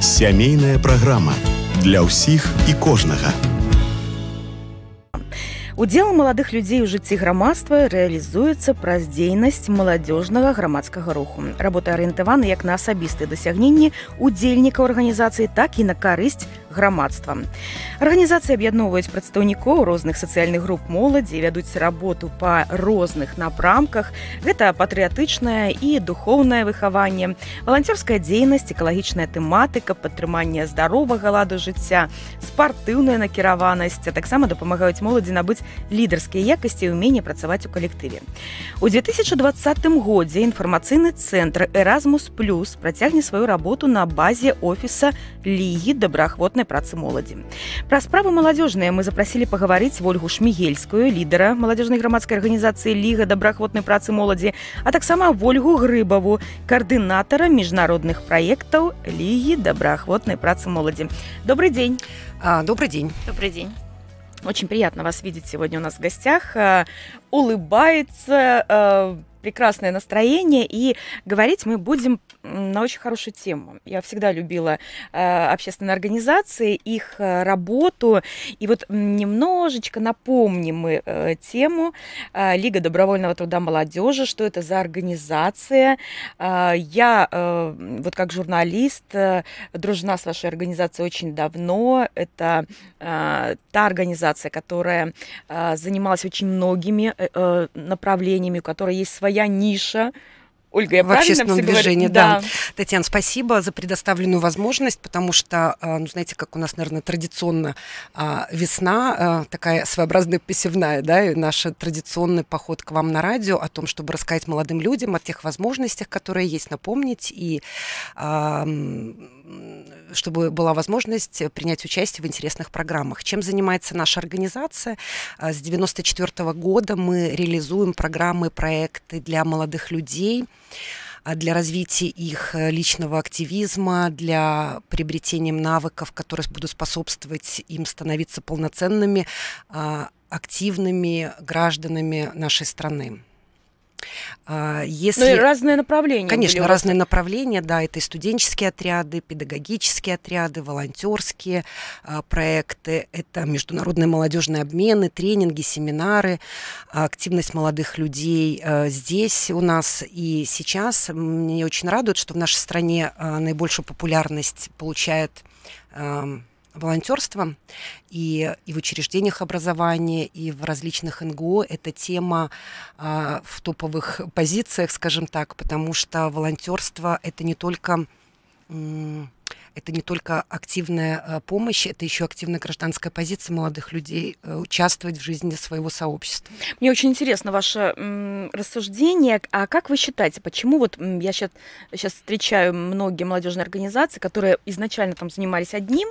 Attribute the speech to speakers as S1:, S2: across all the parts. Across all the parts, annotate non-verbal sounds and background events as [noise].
S1: сямейная программа для ўсіх и кожнага
S2: Удел молодых людей у жыцці грамадства рэалізуецца праз дзейнасць маладзёжнага грамадскага руху работа арыентавана як на асабістыя дасягненні удзельнікаў арганізацыі так і на карысць грамадствам арганізацыі аб'ядноўваюць прадстаўнікоў розных сацыяльных груп моладзі вядуць работу па розных напрамках гэта патрыятычнае і духоўнае выхаванне валанцёрская дзейнасць экалагічная тэматыка падтрымання здаровага ладу жыцця спартыўная накіраванасць а таксама дапамагаюць моладзі набыць лідарскія якасці і умение працаваць у калектыве у 2020 годзе інфармацыйны цэнтр Erasmus плюс працягне сваю работу на базе офіса лігі добраахвотна платной працы моладзі. Пра справы маладзёжныя мы запрасілі пагаварыць Вольгу Шмігельскую, лідара маладзёжнай грамадскай арганізацыі ліга добраахвотнай працы моладзі, а таксама Вольгу Грыбаву, каардынатара міжнародных праектаў лігі добраахвотнай працы моладзі. Добрый день. А, добрый день. Добрый день. Очень приятно вас видеть сегодня у нас в гостях. А, улыбается, а, прекрасное настроение, и говорить мы будем на очень хорошую тему. Я всегда любила э, общественные организации, их э, работу, и вот немножечко напомним мы э, тему э, Лига добровольного труда молодежи, что это за организация. Э, я э, вот как журналист э, дружна с вашей организацией очень давно. Это э, та организация, которая э, занималась очень многими э, э направлениями, у которой есть свои своя
S1: ниша, Ольга, я в общественном движении, да. да. Татьяна, спасибо за предоставленную возможность, потому что, э, ну, знаете, как у нас, наверное, традиционно а, весна, э, такая своеобразная посевная, да, и наш традиционный поход к вам на радио о том, чтобы рассказать молодым людям о тех возможностях, которые есть, напомнить, и а, чтобы была возможность принять участие в интересных программах. Чем занимается наша организация? Э, с 1994 года мы реализуем программы, проекты для молодых людей – а для развития их э, личного активизма, для приобретения навыков, которые будут способствовать им становиться полноценными, а, активными гражданами нашей страны. Если... А, ну и разные направления. Конечно, разные направления, да, это и студенческие отряды, педагогические отряды, волонтерские а, проекты, это международные молодежные обмены, тренинги, семинары, активность молодых людей а, здесь у нас и сейчас. Мне очень радует, что в нашей стране наибольшую популярность получает Волонтерства и, и в учреждениях образования, и в различных НГО эта тема а, в топовых позициях, скажем так, потому что волонтерство это не только это не только активная э, помощь, это еще активная гражданская позиция молодых людей э, участвовать в жизни своего сообщества. Мне очень интересно ваше рассуждение.
S2: А как вы считаете, почему вот я сейчас, сейчас встречаю многие молодежные организации, которые изначально там занимались одним,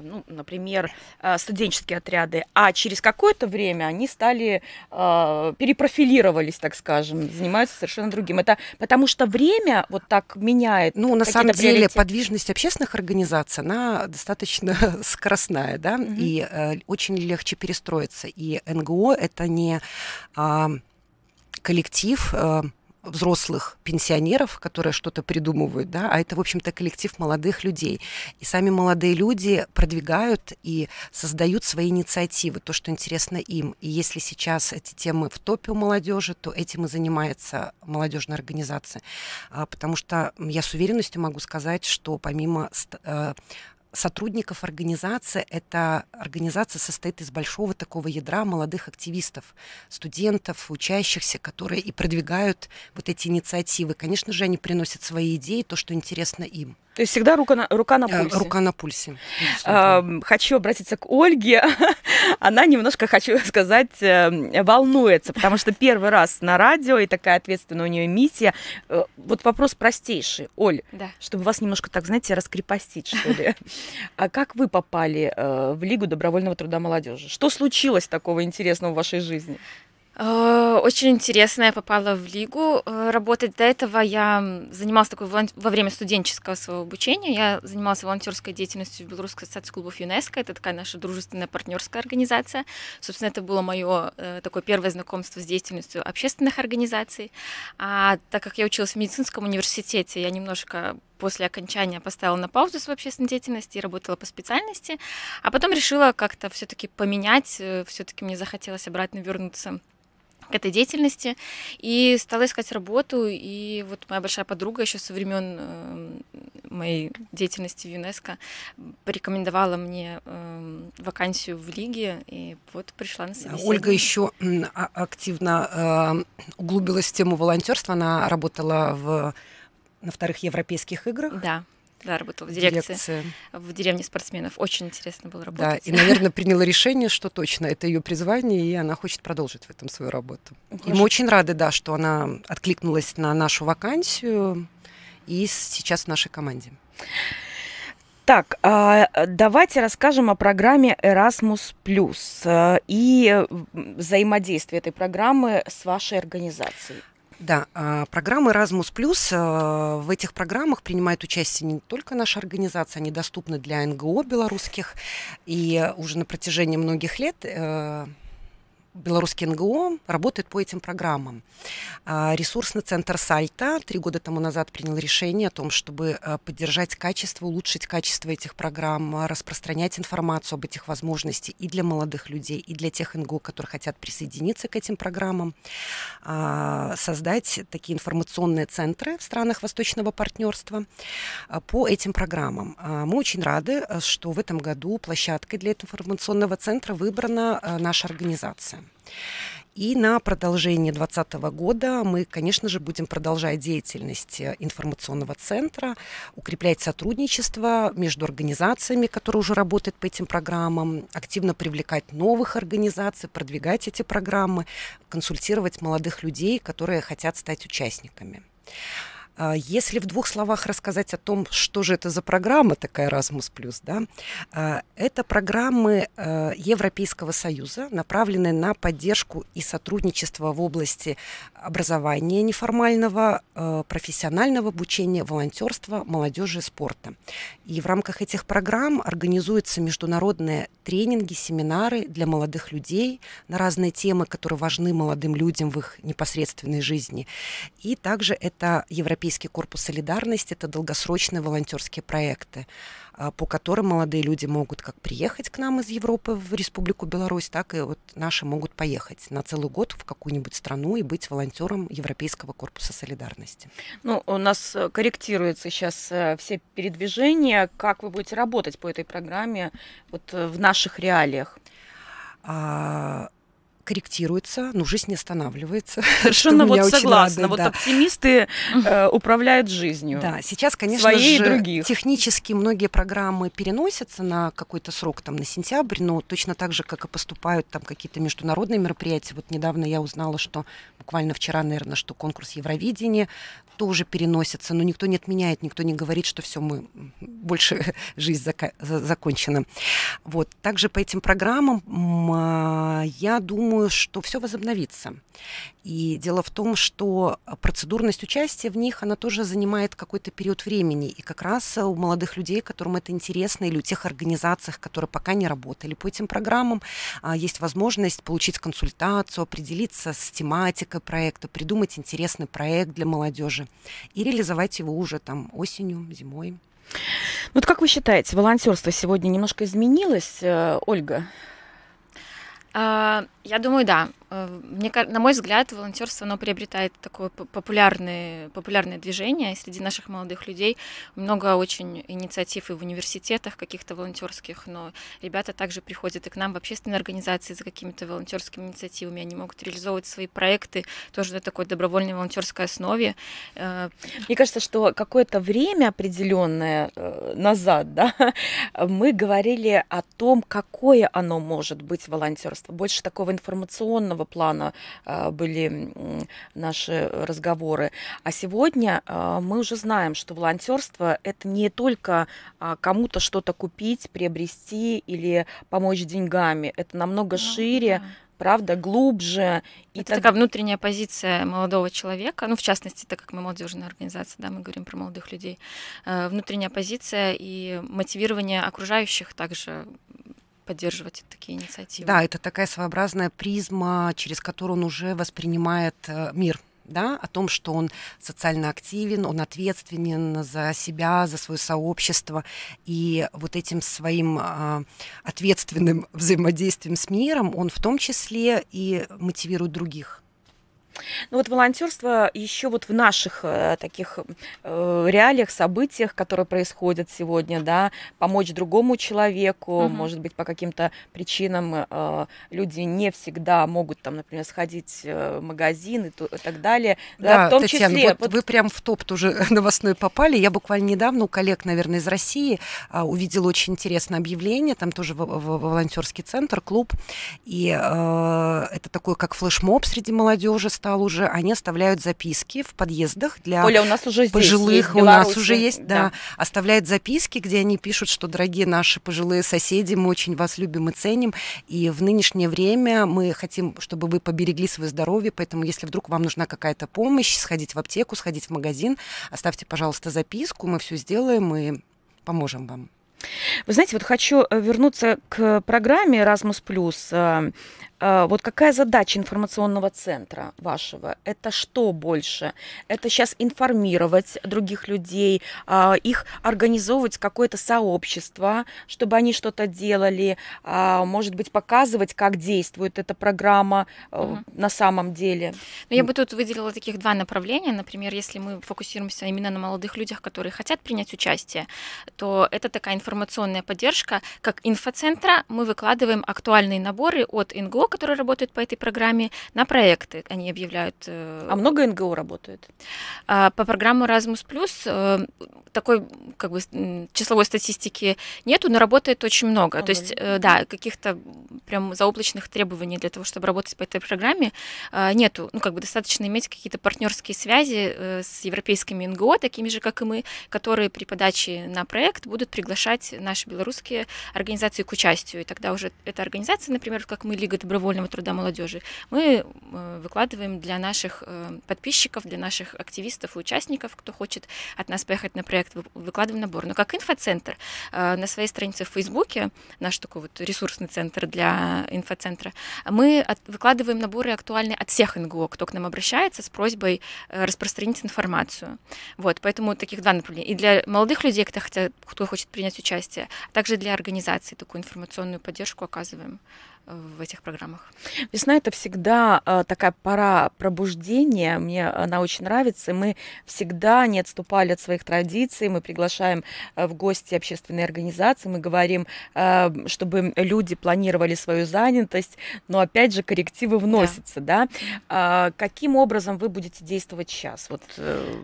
S2: ну, например, э, студенческие отряды, а через какое-то время они стали, перепрофилировались, так скажем, занимаются совершенно другим. Это потому что время вот так меняет. Ну, на самом деле, приоритеты.
S1: подвижность общественных организация, она достаточно [laughs] скоростная, да, mm-hmm. и э, очень легче перестроиться. И НГО это не э, коллектив. Э, взрослых пенсионеров, которые что-то придумывают, да, а это, в общем-то, коллектив молодых людей. И сами молодые люди продвигают и создают свои инициативы, то, что интересно им. И если сейчас эти темы в топе у молодежи, то этим и занимается молодежная организация. А, потому что я с уверенностью могу сказать, что помимо э, сотрудников организации. Эта организация состоит из большого такого ядра молодых активистов, студентов, учащихся, которые и продвигают вот эти инициативы. Конечно же, они приносят свои идеи, то, что интересно им. То есть всегда рука на, рука на э, пульсе. Рука на пульсе. А, хочу обратиться к Ольге. [laughs] Она немножко,
S2: хочу сказать, эм, волнуется, потому что первый раз на радио, и такая ответственная у нее миссия. Э, вот вопрос простейший, Оль, да. чтобы вас немножко так, знаете, раскрепостить, что ли. А как вы попали э, в Лигу добровольного труда молодежи? Что случилось такого интересного в вашей жизни?
S3: Э, очень интересно, я попала в лигу э, работать. До этого я занималась такой во время студенческого своего обучения. Я занималась волонтерской деятельностью в Белорусской ассоциации клубов ЮНЕСКО. Это такая наша дружественная партнерская организация. Собственно, это было мое э, такое первое знакомство с деятельностью общественных организаций. А так как я училась в медицинском университете, я немножко после окончания поставила на паузу свою общественную деятельность и работала по специальности, а потом решила как-то все-таки поменять, все-таки мне захотелось обратно вернуться к этой деятельности и стала искать работу. И вот моя большая подруга еще со времен эм, моей деятельности в ЮНЕСКО порекомендовала мне эм, вакансию в лиге, и вот пришла на собеседование. Ольга еще
S1: а, активно э, углубилась в тему волонтерства. Она работала в на вторых Европейских играх. Да
S3: да, работала в дирекции, Дирекция. в деревне спортсменов. Очень интересно было работать. Да, и, наверное,
S1: приняла решение, что точно это ее призвание, и она хочет продолжить в этом свою работу. И мы очень рады, да, что она откликнулась на нашу вакансию и сейчас в нашей команде. Так, а, давайте расскажем о программе Erasmus Plus
S2: и взаимодействии этой программы с вашей организацией.
S1: Да, а, программы Erasmus Плюс. Э, в этих программах принимает участие не только наша организация, они доступны для НГО белорусских, и уже на протяжении многих лет э, белорусский НГО работает по этим программам. А, ресурсный центр Сальта три года тому назад принял решение о том, чтобы э, поддержать качество, улучшить качество этих программ, распространять информацию об этих возможностях и для молодых людей, и для тех НГО, которые хотят присоединиться к этим программам, а, создать такие информационные центры в странах Восточного партнерства э, по этим программам. А, мы очень рады, э, что в этом году площадкой для этого информационного центра выбрана наша организация. И на продолжение 2020 года мы, конечно же, будем продолжать деятельность э, информационного центра, укреплять сотрудничество между организациями, которые уже работают по этим программам, активно привлекать новых организаций, продвигать эти программы, консультировать молодых людей, которые хотят стать участниками. А, если в двух словах рассказать о том, что же это за программа такая Размус Плюс, да, а, это программы э, Европейского Союза, направленные на поддержку и сотрудничество в области образования неформального, э, профессионального обучения, волонтерства, молодежи и спорта. И в рамках этих программ организуются международные тренинги, семинары для молодых людей на разные темы, которые важны молодым людям в их непосредственной жизни. И также это Европейский Европейский корпус солидарности – это долгосрочные волонтерские проекты, а, по которым молодые люди могут как приехать к нам из Европы в Республику Беларусь, так и вот наши могут поехать на целый год в какую-нибудь страну и быть волонтером Европейского корпуса солидарности.
S2: Ну, у нас корректируются сейчас э, все передвижения. Как
S1: вы будете работать по этой программе вот э, в наших реалиях? А, корректируется, но ну, жизнь не останавливается. [laughs] Совершенно вот согласна. Радует, вот да. оптимисты э, управляют жизнью. Да, сейчас, конечно Своей же, других. технически многие программы переносятся на какой-то срок, там, на сентябрь, но точно так же, как и поступают там какие-то международные мероприятия. Вот недавно я узнала, что буквально вчера, наверное, что конкурс Евровидения тоже переносятся, но никто не отменяет, никто не говорит, что все, мы больше [laughs] жизнь зака- закончена. Вот. Также по этим программам а, я думаю, что все возобновится. И дело в том, что процедурность участия в них, она тоже занимает какой-то период времени. И как раз у молодых людей, которым это интересно, или у тех организаций, которые пока не работали по этим программам, а, есть возможность получить консультацию, определиться с тематикой проекта, придумать интересный проект для молодежи и реализовать его уже там осенью, зимой. Вот как вы
S2: считаете, волонтерство сегодня немножко изменилось, э, Ольга?
S3: А, я думаю, да. Э, мне, на мой взгляд, волонтерство оно приобретает такое популярное, популярное движение и среди наших молодых людей. Много очень инициатив и в университетах каких-то волонтерских, но ребята также приходят и к нам в общественные организации за какими-то волонтерскими инициативами. Они могут реализовывать свои проекты тоже на такой добровольной волонтерской основе.
S2: Э, мне кажется, что какое-то время определенное э, назад да, [laughs] мы говорили о том, какое оно может быть волонтерство. Больше такого информационного плана э, были наши разговоры. А сегодня э, мы уже знаем, что волонтерство – это не только а, кому-то что-то купить, приобрести или помочь деньгами. Это намного ну, шире, да правда, глубже. И это так... такая внутренняя позиция молодого человека, ну, в частности,
S3: так как мы молодежная организация, да, мы говорим про молодых людей, э, внутренняя позиция и мотивирование окружающих также поддерживать такие инициативы. Да, это
S1: такая своеобразная призма, через которую он уже воспринимает э, мир да, о том, что он социально активен, он ответственен за себя, за свое сообщество. И вот этим своим э, ответственным взаимодействием с миром он в том числе и мотивирует других.
S2: Ну вот волонтерство еще вот в наших э, таких э, реалиях, событиях, которые происходят сегодня, да, помочь другому человеку, угу. может быть, по каким-то причинам э, люди не всегда могут там, например, сходить в магазин и, так далее. Да, да в том Татьяна, числе. Вот, вот вы
S1: прям в топ тоже [laughs] новостной попали. Я буквально недавно у коллег, наверное, из России а, увидела очень интересное объявление, там тоже волонтерский центр, клуб, и э, это такое как флешмоб среди молодежи стало уже они оставляют записки в подъездах для Оля, у нас уже пожилых. Здесь, у нас уже есть, да, да, оставляют записки, где они пишут, что дорогие наши пожилые соседи, мы очень вас любим и ценим, и в нынешнее время мы хотим, чтобы вы поберегли свое здоровье, поэтому если вдруг вам нужна какая-то помощь, сходить в аптеку, сходить в магазин, оставьте, пожалуйста, записку, мы все сделаем и поможем вам. Вы знаете, вот хочу э, вернуться к программе Размус Плюс.
S2: А, вот какая задача информационного центра вашего? Это что больше? Это сейчас информировать других людей, а, их организовывать какое-то сообщество, чтобы они что-то делали, а, может быть, показывать, как действует эта программа угу. на самом деле? Но ну, я бы тут выделила таких два направления. Например,
S3: если мы фокусируемся именно на молодых людях, которые хотят принять участие, то это такая информационная поддержка. Как инфоцентра мы выкладываем актуальные наборы от НГО, которые работают по этой программе, на проекты. Они объявляют... Э, а
S2: много НГО работает?
S3: А, по программу Erasmus+, э, такой как бы числовой статистики нету, но работает очень много. Ага. То есть, э, да, каких-то прям заоблачных требований для того, чтобы работать по этой программе, а, нету. Ну, как бы достаточно иметь какие-то партнерские связи э, с европейскими НГО, такими же, как и мы, которые при подаче на проект будут приглашать наши белорусские организации к участию. И тогда уже эта организация, например, как мы, Лига добровольного труда молодежи, мы э, выкладываем для наших э, подписчиков, для наших активистов и участников, кто хочет от нас поехать на проект, выкладываем набор. Но как инфоцентр на своей странице в Фейсбуке, наш такой вот ресурсный центр для Э, инфоцентра, мы от, выкладываем наборы актуальные от всех НГО, кто к нам обращается с просьбой э, распространить информацию. Вот, поэтому таких два направления. И для молодых людей, кто, хотят, кто хочет принять участие, а также для организации такую информационную поддержку оказываем в
S2: этих программах. Весна это всегда а, такая пора пробуждения. Мне она очень нравится. Мы всегда не отступали от своих традиций. Мы приглашаем а, в гости общественные организации. Мы говорим, а, чтобы люди планировали свою занятость. Но опять же коррективы вносятся, да? да? Каким образом вы будете действовать сейчас? Вот.
S1: Э,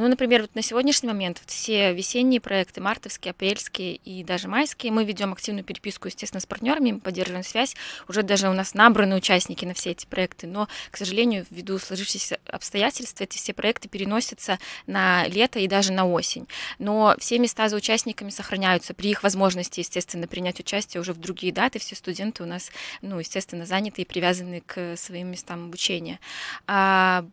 S3: ну, например, вот на сегодняшний момент вот все весенние проекты, мартовские, апрельские и даже майские, мы ведем активную переписку, естественно, с партнерами, поддерживаем связь уже даже у нас набраны участники на все эти проекты, но, к сожалению, ввиду сложившихся обстоятельств, эти все проекты переносятся на лето и даже на осень. Но все места за участниками сохраняются при их возможности, естественно, принять участие уже в другие даты. Все студенты у нас, ну, естественно, заняты и привязаны к своим местам обучения. А,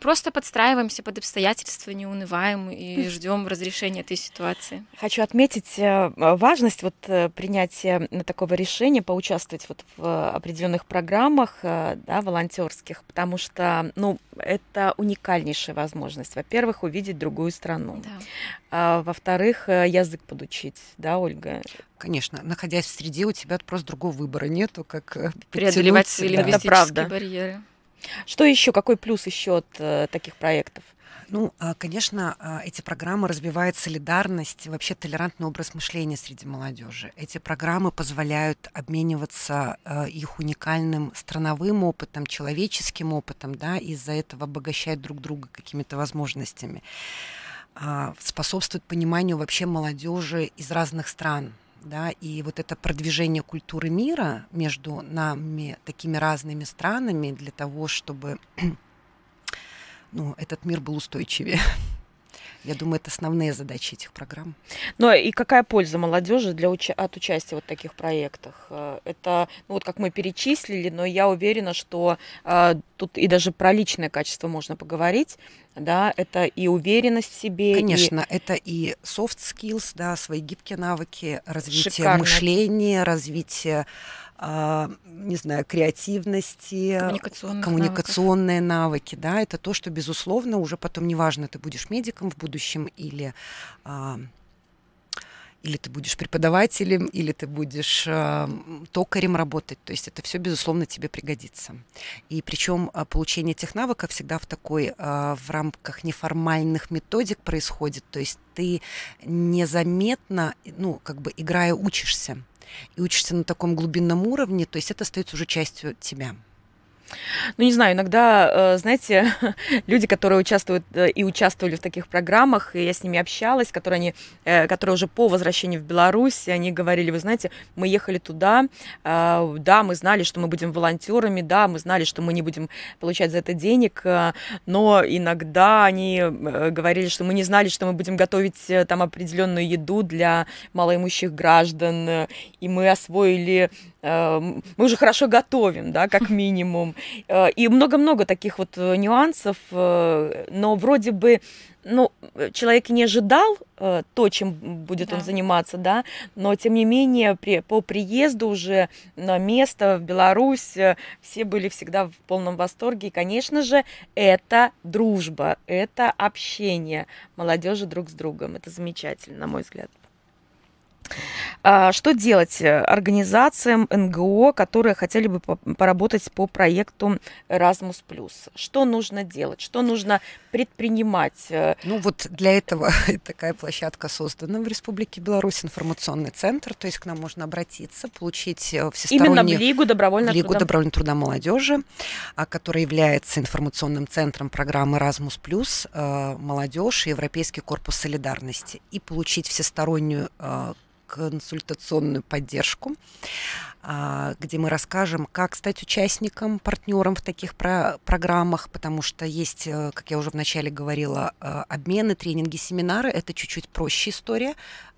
S3: просто подстраиваемся под обстоятельства, не унываем и хм. ждем разрешения этой ситуации.
S2: Хочу отметить э, важность вот э, принятия такого решения поучаствовать вот в определенных программах э, да, волонтерских, потому что ну, это уникальнейшая возможность. Во-первых, увидеть другую страну. Да. А, во-вторых, э, язык подучить, да,
S1: Ольга? Конечно, находясь в среде, у тебя просто другого выбора нету, как э, преодолевать лингвистические да. барьеры. Что еще? Какой плюс еще от таких проектов? Ну, а, конечно, а, эти программы развивают солидарность, вообще толерантный образ мышления среди молодежи. Эти программы позволяют обмениваться а, их уникальным страновым опытом, человеческим опытом, да, и из-за этого обогащают друг друга какими-то возможностями. способствуют пониманию вообще молодежи из разных стран, да, и вот это продвижение культуры мира между нами, такими разными странами, для того, чтобы ну, этот мир был устойчивее. [laughs] Я думаю, это основные задачи этих программ. Ну и какая польза
S2: молодежи для уча- от участия вот в таких проектах? Э, это, ну вот как мы перечислили, но я уверена, что э, тут и даже про личное качество можно поговорить. Да,
S1: это и уверенность в себе. Конечно, и... это и soft skills, да, свои гибкие навыки, развитие Шикарно. мышления, развитие а, не знаю, креативности, коммуникационные навыки. навыки, да, это то, что, безусловно, уже потом, неважно, ты будешь медиком в будущем или а, или ты будешь преподавателем, или ты будешь э, токарем работать. То есть это все, безусловно, тебе пригодится. И причем получение этих навыков всегда в такой, э, в рамках неформальных методик происходит. То есть ты незаметно, ну, как бы играя, учишься и учишься на таком глубинном уровне, то есть это остается уже частью тебя.
S2: Ну, не знаю, иногда, э, знаете, [laughs] люди, которые участвуют э, и участвовали в таких программах, и я с ними общалась, которые, они, э, которые уже по возвращению в Беларусь, они говорили, вы знаете, мы ехали туда, да, мы знали, что мы будем волонтерами, да, мы знали, что мы не будем получать за это денег, но иногда они говорили, что мы не знали, что мы будем готовить там определенную еду для малоимущих граждан, и мы освоили Эм, мы уже хорошо готовим, да, как [laughs] минимум. Э, и много-много таких вот э, нюансов, э, но вроде бы ну, человек не ожидал то, чем будет да. он заниматься, да, но тем не менее при, по приезду уже на место в Беларусь все были всегда в полном восторге. И, конечно же, это дружба, это общение молодежи друг с другом. Это замечательно, на мой взгляд. А, что делать э, организациям НГО, которые хотели бы поработать по проекту Erasmus+. Что нужно делать? Что нужно предпринимать?
S1: Э, ну вот для этого [laughs] такая площадка создана в Республике Беларусь, информационный центр. То есть к нам можно обратиться, получить э, всесторонние... Именно в Лигу добровольного Лигу труда... добровольного труда молодежи, а, которая является информационным центром программы Erasmus+, молодежь и Европейский корпус солидарности. И получить всестороннюю консультационную поддержку, а, где мы расскажем, как стать участником, партнером в таких про программах, потому что есть, э, как я уже вначале говорила, э, обмены, тренинги, семинары. Это чуть-чуть проще история.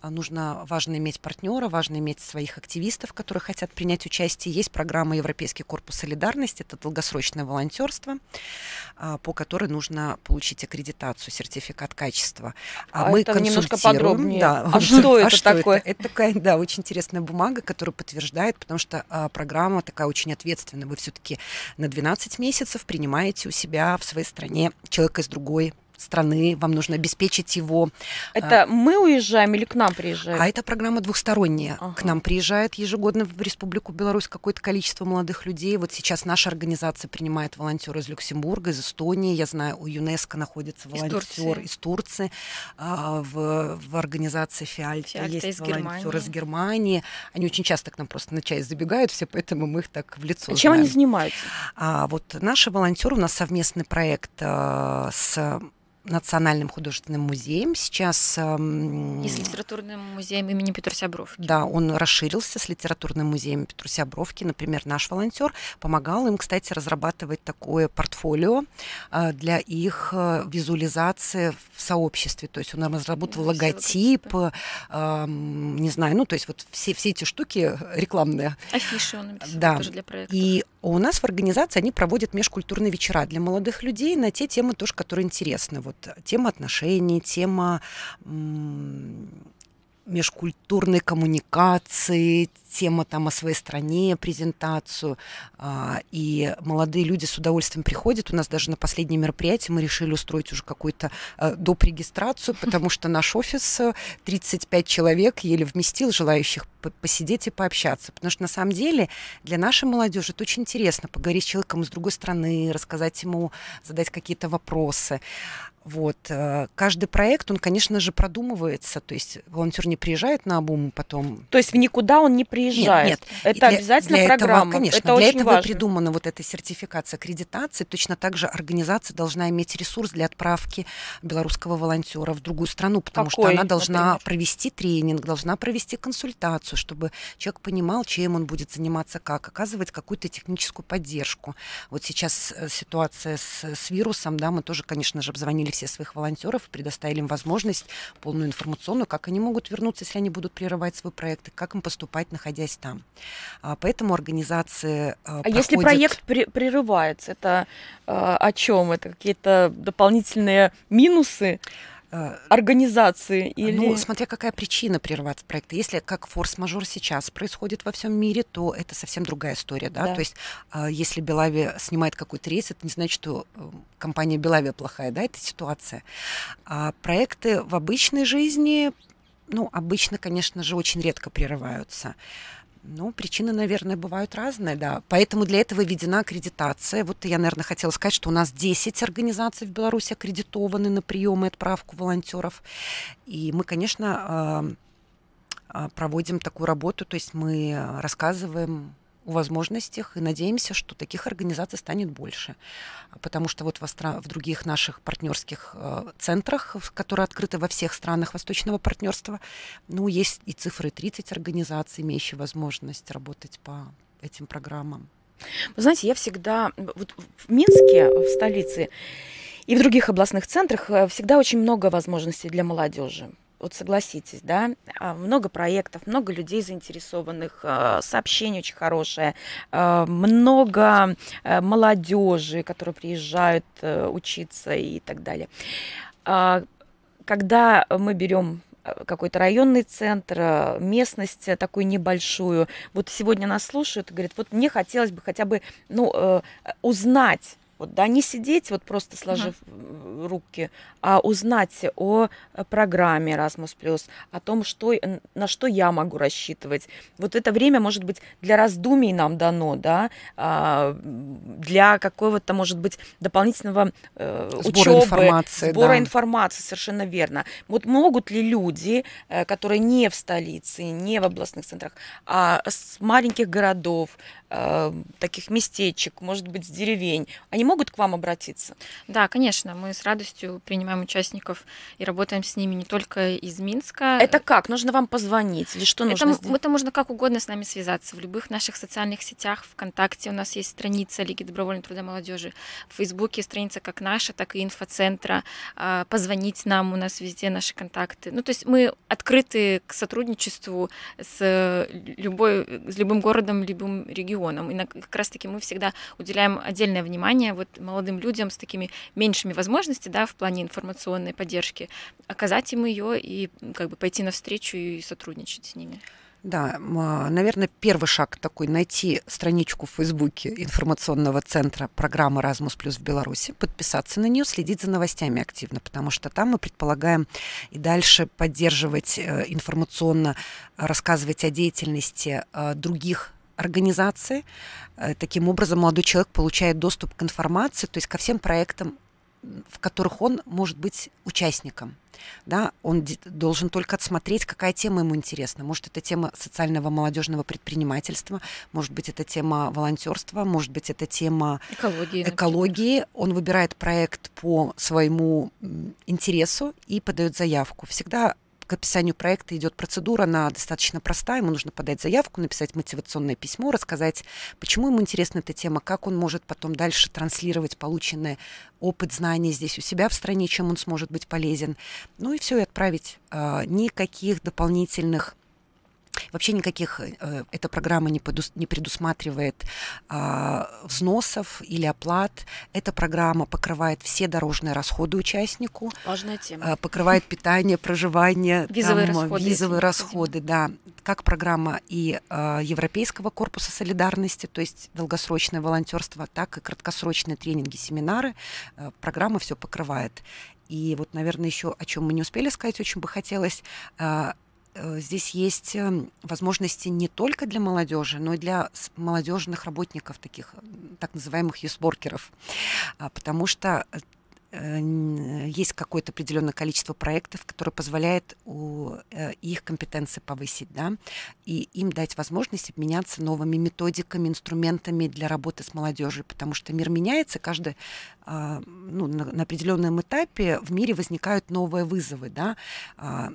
S1: А, нужно важно иметь партнера, важно иметь своих активистов, которые хотят принять участие. Есть программа Европейский корпус солидарности, это долгосрочное волонтерство, а, по которой нужно получить аккредитацию, сертификат качества. А, а мы это немножко подробнее. Да, а что [laughs] а это что такое? Это, это такая, да, очень интересная бумага, которая подтверждает, потому что а, программа такая очень ответственная. Вы все-таки на 12 месяцев принимаете у себя в своей стране человека из другой страны, вам нужно обеспечить его. Это а, мы уезжаем или к нам приезжают? А это программа двухсторонняя. Ага. К нам приезжает ежегодно в Республику Беларусь какое-то количество молодых людей. Вот сейчас наша организация принимает волонтера из Люксембурга, из Эстонии. Я знаю, у ЮНЕСКО находится волонтер из Турции. Из Турции. А, в, в организации Фиальта, есть из волонтеры из Германии. Они очень часто к нам просто на чай забегают все, поэтому мы их так в лицо а знаем. чем они занимаются? А, вот наши волонтеры, у нас совместный проект а, с Национальным художественным музеем. Сейчас... Эм, И с
S3: литературным музеем имени Петруся
S1: Бровки. Да, он расширился с литературным музеем Петруся Бровки. Например, наш волонтер помогал им, кстати, разрабатывать такое портфолио э, для их э, визуализации в сообществе. То есть он разработал логотип, эм, не знаю, ну, то есть вот все, все эти штуки э, рекламные.
S3: Афиши он написал да. тоже для проекта.
S1: И у нас в организации они проводят межкультурные вечера для молодых людей на те темы тоже, которые интересны. Вот тема отношений, тема межкультурной коммуникации, тема там о своей стране, презентацию. А, и молодые люди с удовольствием приходят. У нас даже на последнее мероприятие мы решили устроить уже какую-то э, допрегистрацию, потому что наш офис 35 э, человек еле вместил желающих посидеть и пообщаться. Потому что на самом деле для нашей молодежи это очень интересно поговорить с человеком из другой страны, рассказать ему, задать какие-то вопросы. Вот. Э, каждый проект, он, конечно же, продумывается. То есть волонтер не приезжает на обум потом.
S2: То есть в никуда он не приезжает? приезжает. Нет, нет. Это для, обязательно для программа. Этого, конечно, это для этого важно.
S1: придумана вот эта сертификация аккредитации. Точно так же организация должна иметь ресурс для отправки белорусского волонтера в другую страну, потому Какой, что она должна например? провести тренинг, должна провести консультацию, чтобы человек понимал, чем он будет заниматься, как оказывать какую-то техническую поддержку. Вот сейчас э, ситуация с, с вирусом, да, мы тоже, конечно же, обзвонили всех своих волонтеров, предоставили им возможность полную информационную, как они могут вернуться, если они будут прерывать свой проект, и как им поступать, находясь находясь там. А, поэтому организации... А проходят... А если проект прерывается, это а, о чем? Это какие-то дополнительные минусы? организации или... Ну, смотря какая причина прерваться проекта. Если как форс-мажор сейчас происходит во всем мире, то это совсем другая история, да? да. То есть если Белави снимает какой-то рейс, это не значит, что э, компания Белави плохая, да? Это ситуация. А проекты в обычной жизни ну, обычно, конечно же, очень редко прерываются. Ну, причины, наверное, бывают разные, да. Поэтому для этого введена аккредитация. Вот я, наверное, хотела сказать, что у нас 10 организаций в Беларуси аккредитованы на прием и отправку волонтеров. И мы, конечно, а, а, проводим такую работу, то есть мы рассказываем возможностях и надеемся, что таких организаций станет больше. Потому что вот в, Астра... в других наших партнерских э, центрах, которые открыты во всех странах Восточного партнерства, ну, есть и цифры 30 организаций, имеющие возможность работать по этим программам. Вы знаете, я
S2: всегда вот в Минске, в столице, и в других областных центрах э, всегда очень много возможностей для молодежи вот согласитесь, да, а, много проектов, много людей заинтересованных, а, сообщение очень хорошее, а, много молодежи, которые приезжают э, учиться и так далее. Когда мы берем э, какой-то районный центр, э, местность такую небольшую. Вот сегодня нас слушают и говорят, вот мне хотелось бы хотя бы ну, узнать, вот, да, не сидеть вот просто сложив uh-huh. руки, а узнать о э, программе Erasmus+, о том, что, на что я могу рассчитывать. Вот это время, может быть, для раздумий нам дано, да, а, для какого-то, может быть, дополнительного э, сбора информации, сбора да. информации, совершенно верно. Вот могут ли люди, которые не в столице, не в областных центрах, а с маленьких городов, таких местечек, может быть, с деревень, они могут могут к вам обратиться? Да, конечно, мы с радостью принимаем
S3: участников и работаем с ними не только из Минска. Это как? Нужно вам позвонить или что нужно это, сделать? Это можно как угодно с нами связаться в любых наших социальных сетях, ВКонтакте у нас есть страница Лиги добровольного труда молодежи, в Фейсбуке страница как наша, так и инфоцентра, а, позвонить нам, у нас везде наши контакты. Ну, то есть мы открыты к сотрудничеству с, э, любой, с любым городом, любым регионом. И как раз-таки мы всегда уделяем отдельное внимание вот молодым людям с такими меньшими возможностями, да, в плане информационной поддержки, оказать им ее и как бы пойти навстречу и сотрудничать с ними.
S1: Да, а, наверное, первый шаг такой – найти страничку в Фейсбуке информационного центра программы «Размус плюс» в Беларуси, подписаться на нее, следить за новостями активно, потому что там мы предполагаем и дальше поддерживать э, информационно, рассказывать о деятельности э, других организации. Э, таким образом, молодой человек получает доступ к информации, то есть ко всем проектам, в которых он может быть участником. Да, он должен только отсмотреть, какая тема ему интересна. Может, это тема социального молодежного предпринимательства, может быть, это тема волонтерства, может быть, это тема экологии. экологии. Он выбирает проект по своему интересу и подает заявку. Всегда к описанию проекта идет процедура, она достаточно простая. Ему нужно подать заявку, написать мотивационное письмо, рассказать, почему ему интересна эта тема, как он может потом дальше транслировать полученный опыт, знания здесь у себя в стране, чем он сможет быть полезен. Ну и все, и отправить. А, никаких дополнительных Вообще никаких э, эта программа не, предусматривает а, взносов или оплат. Эта программа покрывает все дорожные расходы участнику.
S2: Важная тема. Э, покрывает
S1: питание, проживание, визовые там, расходы. Визовые расходы, да. Как программа и э, Европейского корпуса солидарности, то есть долгосрочное волонтерство, так и краткосрочные тренинги, семинары. программа все покрывает. И вот, наверное, еще о чем мы не успели сказать, очень бы хотелось, Э, здесь есть эм, возможности не только для молодежи, но и для молодежных работников, таких так называемых юсборкеров, а, потому что э, есть какое-то определенное количество проектов, которое позволяет у, э, их компетенции повысить, да, и им дать возможность обменяться новыми методиками, инструментами для работы с молодежью, потому что мир меняется, каждый, а, ну, на, на определенном этапе в мире возникают новые вызовы, да, а,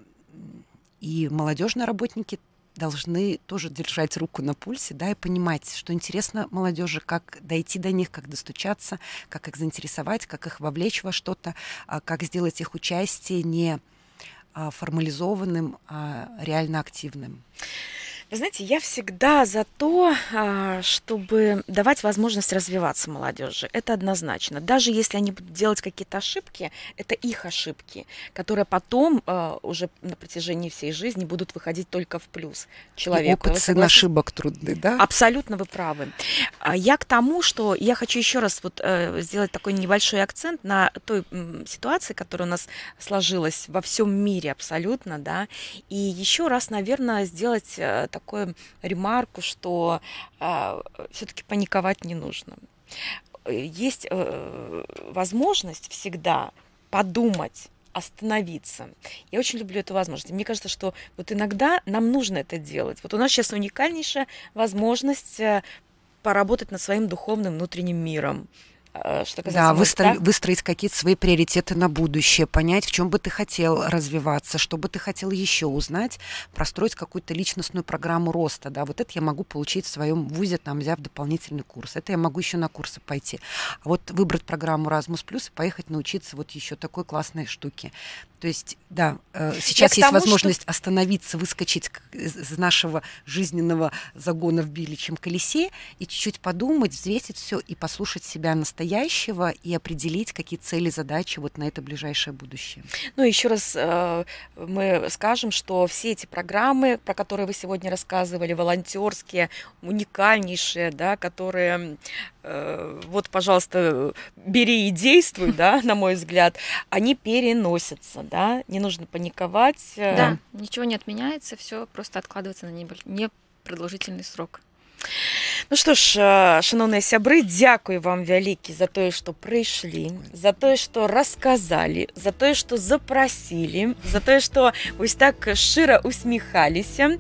S1: и молодежные работники должны тоже держать руку на пульсе, да, и понимать, что интересно молодежи, как дойти до них, как достучаться, как их заинтересовать, как их вовлечь во что-то, а как сделать их участие не а, формализованным, а реально активным.
S2: Вы знаете, я всегда за то, а, чтобы давать возможность развиваться молодежи. Это однозначно. Даже если они будут делать какие-то ошибки, это их ошибки, которые потом а, уже на протяжении всей жизни будут выходить только в плюс человеку. И опыт сын ошибок
S1: трудный, да?
S2: Абсолютно вы правы. А я к тому, что я хочу еще раз вот э, сделать такой небольшой акцент на той ситуации, которая у нас сложилась во всем мире абсолютно, да, и еще раз, наверное, сделать такой э, такую ремарку, что э, все-таки паниковать не нужно. Есть э, возможность всегда подумать остановиться. Я очень люблю эту возможность. Мне кажется, что вот иногда нам нужно это делать. Вот у нас сейчас уникальнейшая возможность э, поработать над своим духовным внутренним миром, Э, что касается... Да, выстро... да?
S1: выстроить какие-то свои приоритеты на будущее, понять, в чем бы ты хотел развиваться, что бы ты хотел еще узнать, простроить какую-то личностную программу роста, да, вот это я могу получить в своем вузе, там, взяв дополнительный курс, это я могу еще на курсы пойти. А вот выбрать программу плюс и поехать научиться вот еще такой классной штуки. То есть, да, э, сейчас тому, есть возможность что... остановиться, выскочить из нашего жизненного загона в биличьем колесе и чуть-чуть подумать, взвесить все и послушать себя настоящего настоящего и определить, какие цели, задачи вот на это ближайшее будущее.
S2: Ну, еще раз э, мы скажем, что все эти программы, про которые вы сегодня рассказывали, волонтерские, уникальнейшие, да, которые э, вот, пожалуйста, бери и действуй, да, [laughs] на мой взгляд, они переносятся, да, не нужно паниковать. Э. Да,
S3: ничего не отменяется, все просто откладывается на небольшой, непродолжительный срок.
S2: Ну што ж э, шаноўныя сябры дзякую вам вялікі за тое што прыйшлі за тое што расказалі за тое што запрасілі за тое што вось так шчыра усміхаліся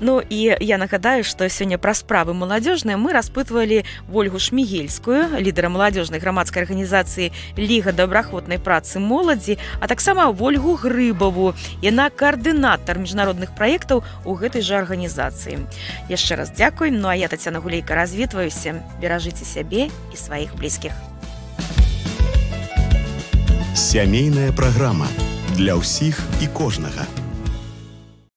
S2: Ну і я нагадаю што сёння пра справы маладзёжныя мы распытвалі ольгу шмігельскую лідара маладзёжнай грамадскай арганізацыі ліга добраахвотнай працы моладзі а таксама ольгу грыбаву яна каардынатар міжнародных праектаў у гэтай жа арганізацыі яшчэ раз дзякуй ну а я я, Татьяна Гулейка, развітваюся. Беражите сябе і сваіх блізкіх.
S1: Сямейная праграма для ўсіх і кожнага.